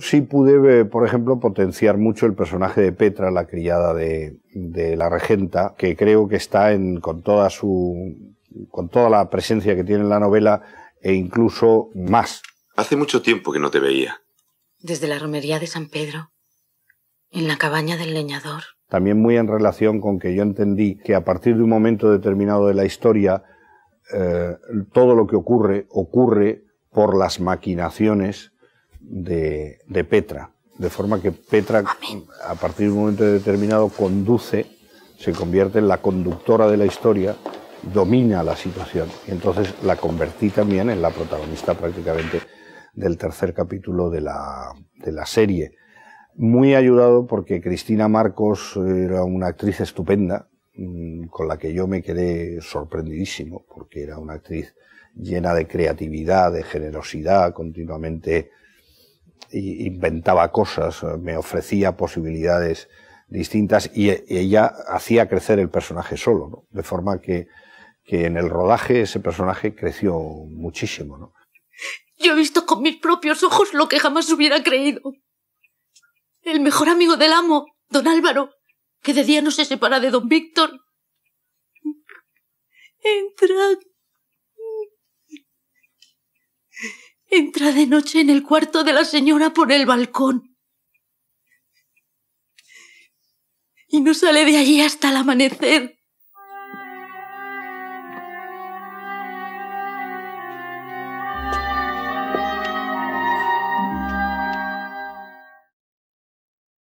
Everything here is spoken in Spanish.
Sí pude, eh, por ejemplo, potenciar mucho el personaje de Petra, la criada de, la regenta, que creo que está con toda su, con toda la presencia que tiene en la novela e incluso más. Hace mucho tiempo que no te veía. Desde la romería de San Pedro, en la cabaña del leñador. También muy en relación con que yo entendí que a partir de un momento determinado de la historia, eh, todo lo que ocurre ocurre por las maquinaciones de, Petra. De forma que Petra, a partir de un momento determinado, conduce, se convierte en la conductora de la historia, domina la situación. Y entonces la convertí también en la protagonista prácticamente del tercer capítulo de la, de la serie. Muy ayudado porque Cristina Marcos eh, era una actriz estupenda, mm, con la que yo me quedé sorprendidísimo, porque era una actriz llena de creatividad, de generosidad, continuamente inventaba cosas, eh, me ofrecía posibilidades distintas y ella hacía crecer el personaje solo, de forma que, en el rodaje ese personaje creció muchísimo. Yo he visto con mis propios ojos lo que jamás hubiera creído. El mejor amigo del amo, don Álvaro, que de día no se separa de don Víctor. Entra Entra de noche en el cuarto de la señora por el balcón. Y no sale de allí hasta el amanecer.